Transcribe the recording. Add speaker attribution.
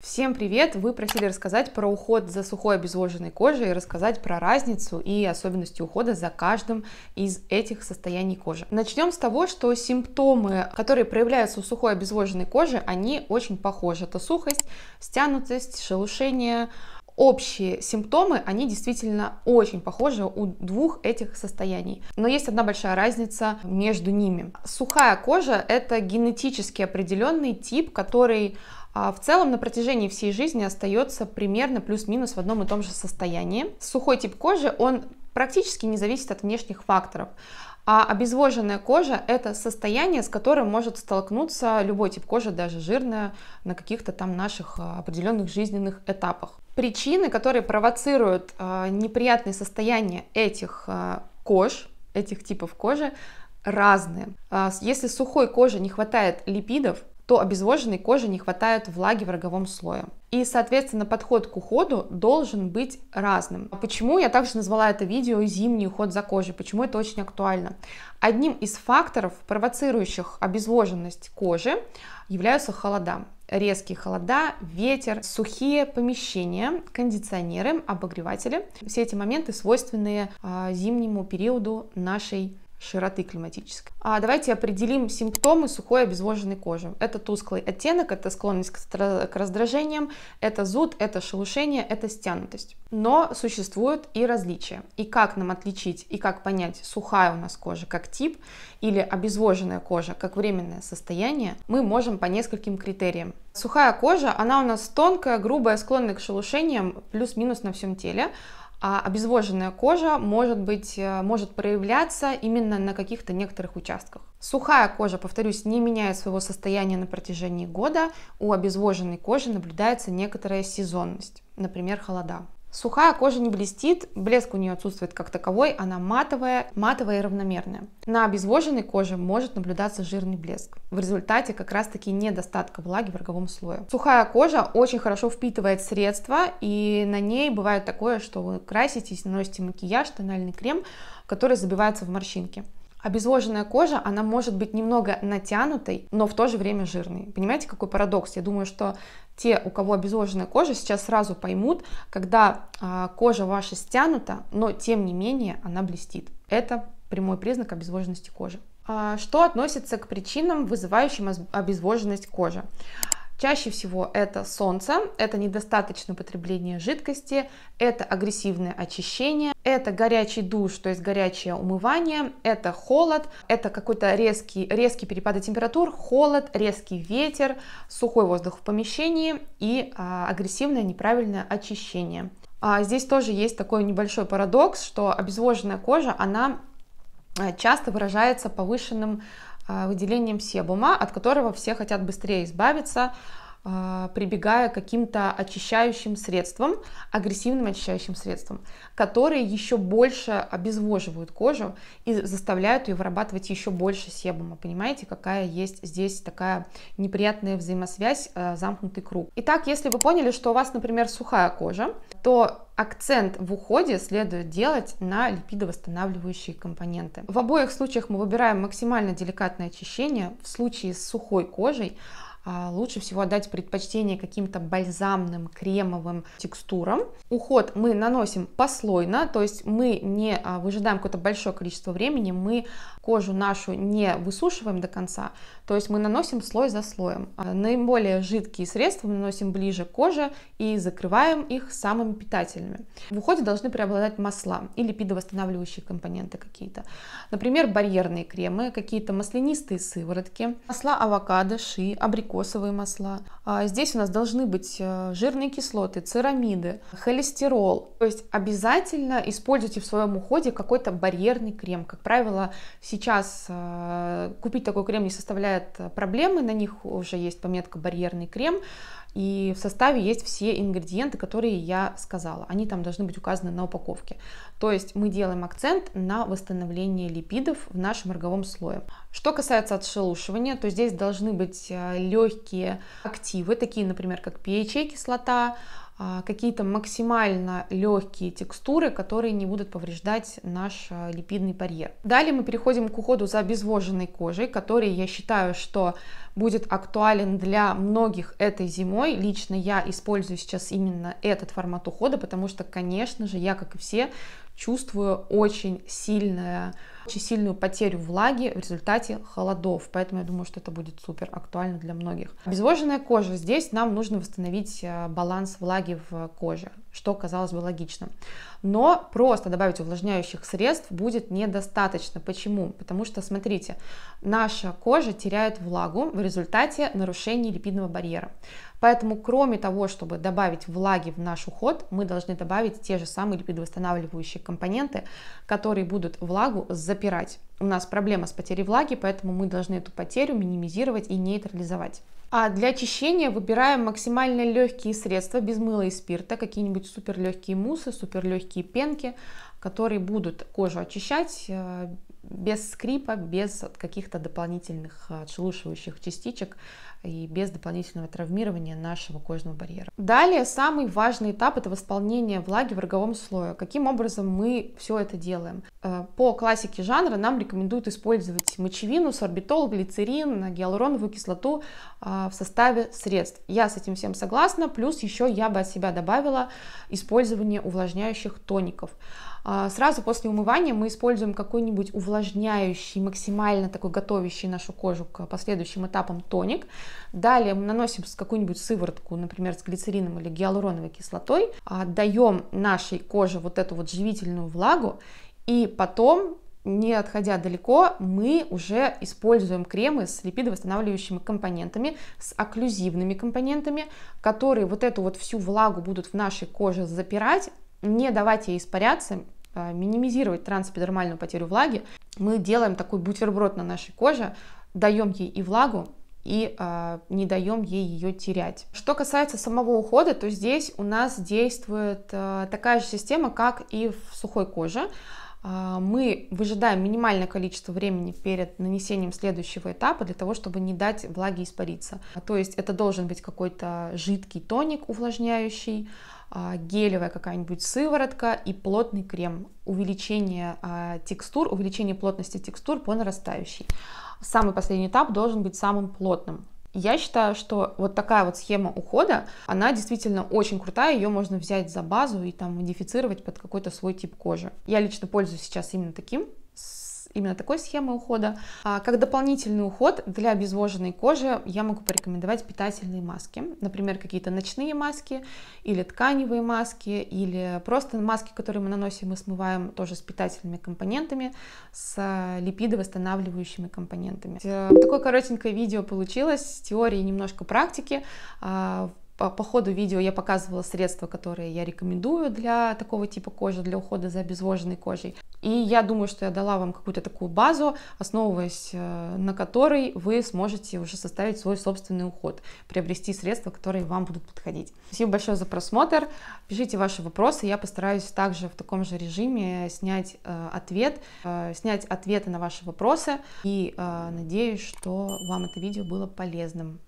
Speaker 1: Всем привет! Вы просили рассказать про уход за сухой обезвоженной кожей и рассказать про разницу и особенности ухода за каждым из этих состояний кожи. Начнем с того, что симптомы, которые проявляются у сухой обезвоженной кожи, они очень похожи. Это сухость, стянутость, шелушение, общие симптомы, они действительно очень похожи у двух этих состояний. Но есть одна большая разница между ними. Сухая кожа – это генетически определенный тип, который а в целом на протяжении всей жизни остается примерно плюс-минус в одном и том же состоянии. Сухой тип кожи, он практически не зависит от внешних факторов. А обезвоженная кожа – это состояние, с которым может столкнуться любой тип кожи, даже жирная, на каких-то там наших а, определенных жизненных этапах. Причины, которые провоцируют а, неприятные состояния этих кож, этих типов кожи, разные. Если сухой коже не хватает липидов, то обезвоженной коже не хватает влаги в роговом слое. И, соответственно, подход к уходу должен быть разным. Почему я также назвала это видео «Зимний уход за кожей», почему это очень актуально? Одним из факторов, провоцирующих обезвоженность кожи, являются холода. Резкие холода, ветер, сухие помещения, кондиционеры, обогреватели. Все эти моменты свойственные а, зимнему периоду нашей широты климатической. А давайте определим симптомы сухой обезвоженной кожи. Это тусклый оттенок, это склонность к раздражениям, это зуд, это шелушение, это стянутость. Но существуют и различия. И как нам отличить, и как понять, сухая у нас кожа как тип или обезвоженная кожа как временное состояние, мы можем по нескольким критериям. Сухая кожа, она у нас тонкая, грубая, склонная к шелушениям, плюс-минус на всем теле. А обезвоженная кожа может, быть, э, может проявляться именно на каких-то некоторых участках. Сухая кожа, повторюсь, не меняет своего состояния на протяжении года. У обезвоженной кожи наблюдается некоторая сезонность, например, холода. Сухая кожа не блестит, блеск у нее отсутствует как таковой, она матовая, матовая и равномерная. На обезвоженной коже может наблюдаться жирный блеск. В результате как раз таки недостатка влаги в роговом слое. Сухая кожа очень хорошо впитывает средства и на ней бывает такое, что вы краситесь, наносите макияж, тональный крем, который забивается в морщинки. Обезвоженная кожа, она может быть немного натянутой, но в то же время жирной. Понимаете, какой парадокс? Я думаю, что те, у кого обезвоженная кожа, сейчас сразу поймут, когда э, кожа ваша стянута, но тем не менее она блестит. Это прямой признак обезвоженности кожи. А что относится к причинам, вызывающим обезвоженность кожи? Чаще всего это солнце, это недостаточное потребление жидкости, это агрессивное очищение, это горячий душ, то есть горячее умывание, это холод, это какой-то резкий, резкий перепад температур, холод, резкий ветер, сухой воздух в помещении и а, агрессивное неправильное очищение. А здесь тоже есть такой небольшой парадокс, что обезвоженная кожа, она а, часто выражается повышенным а, выделением себума, от которого все хотят быстрее избавиться, а, прибегая к каким-то очищающим средствам, агрессивным очищающим средствам, которые еще больше обезвоживают кожу и заставляют ее вырабатывать еще больше себума. Понимаете, какая есть здесь такая неприятная взаимосвязь, э, замкнутый круг. Итак, если вы поняли, что у вас, например, сухая кожа, то акцент в уходе следует делать на липидовосстанавливающие компоненты. В обоих случаях мы выбираем максимально деликатное очищение. В случае с сухой кожей а, лучше всего отдать предпочтение каким-то бальзамным кремовым текстурам. Уход мы наносим послойно, то есть мы не а, выжидаем какое-то большое количество времени, мы кожу нашу не высушиваем до конца, то есть мы наносим слой за слоем. А, наиболее жидкие средства мы наносим ближе к коже и закрываем их самыми питательными. В уходе должны преобладать масла и липидовосстанавливающие компоненты какие-то. Например, барьерные кремы, какие-то маслянистые сыворотки, масла авокадо, ши, абрикос кокосовые масла. А здесь у нас должны быть э, жирные кислоты, церамиды, холестерол. То есть обязательно используйте в своем уходе какой-то барьерный крем. Как правило, сейчас э, купить такой крем не составляет проблемы, на них уже есть пометка барьерный крем. И в составе есть все ингредиенты, которые я сказала. Они там должны быть указаны на упаковке. То есть мы делаем акцент на восстановление липидов в нашем роговом слое. Что касается отшелушивания, то здесь должны быть э, легкие легкие активы, такие, например, как PHA кислота, а, какие-то максимально легкие текстуры, которые не будут повреждать наш а, липидный барьер. Далее мы переходим к уходу за обезвоженной кожей, который я считаю, что будет актуален для многих этой зимой. Лично я использую сейчас именно этот формат ухода, потому что, конечно же, я, как и все, чувствую очень сильное очень сильную потерю влаги в результате холодов. Поэтому я думаю, что это будет супер актуально для многих. Обезвоженная кожа. Здесь нам нужно восстановить э, баланс влаги в коже что казалось бы логичным, Но просто добавить увлажняющих средств будет недостаточно. Почему? Потому что, смотрите, наша кожа теряет влагу в результате нарушения липидного барьера. Поэтому, кроме того, чтобы добавить влаги в наш уход, мы должны добавить те же самые липидовосстанавливающие компоненты, которые будут влагу запирать. У нас проблема с потерей влаги, поэтому мы должны эту потерю минимизировать и нейтрализовать. А для очищения выбираем максимально легкие средства без мыла и спирта, какие-нибудь суперлегкие мусы, суперлегкие пенки которые будут кожу очищать э, без скрипа, без каких-то дополнительных э, отшелушивающих частичек и без дополнительного травмирования нашего кожного барьера. Далее самый важный этап это восполнение влаги в роговом слое. Каким образом мы все это делаем? Э, по классике жанра нам рекомендуют использовать мочевину, сорбитол, глицерин, гиалуроновую кислоту в составе средств. Я с этим всем согласна, плюс еще я бы от себя добавила использование увлажняющих тоников. А, сразу после умывания мы используем какой-нибудь увлажняющий, максимально такой готовящий нашу кожу к последующим этапам тоник. Далее мы наносим какую-нибудь сыворотку, например, с глицерином или гиалуроновой кислотой, отдаем нашей коже вот эту вот живительную влагу, и потом не отходя далеко, мы уже используем кремы с липидовосстанавливающими компонентами, с окклюзивными компонентами, которые вот эту вот всю влагу будут в нашей коже запирать, не давать ей испаряться, а, минимизировать трансэпидермальную потерю влаги, мы делаем такой бутерброд на нашей коже, даем ей и влагу, и э, не даем ей ее терять. Что касается самого ухода, то здесь у нас действует э, такая же система, как и в сухой коже. А, мы выжидаем минимальное количество времени перед нанесением следующего этапа для того, чтобы не дать влаге испариться. А, то есть это должен быть какой-то жидкий тоник увлажняющий, а, гелевая какая-нибудь сыворотка и плотный крем. Увеличение текстур, увеличение плотности текстур по нарастающей. Самый последний этап должен быть самым плотным. Я считаю, что вот такая вот схема ухода, она действительно очень крутая, ее можно взять за базу и там модифицировать под какой-то свой тип кожи. Я лично пользуюсь сейчас именно таким именно такой схемы ухода. А как дополнительный уход для обезвоженной кожи я могу порекомендовать питательные маски. Например, какие-то ночные маски или тканевые маски, или просто маски, которые мы наносим и смываем тоже с питательными компонентами, с липидовосстанавливающими компонентами. Э, такое коротенькое видео получилось с теорией немножко практики. А, по, по ходу видео я показывала средства, которые я рекомендую для такого типа кожи, для ухода за обезвоженной кожей. И я думаю, что я дала вам какую-то такую базу, основываясь э, на которой вы сможете уже составить свой собственный уход, приобрести средства, которые вам будут подходить. Спасибо большое за просмотр. Пишите ваши вопросы, я постараюсь также в таком же режиме снять э, ответ, э, снять ответы на ваши вопросы. И э, надеюсь, что вам это видео было полезным.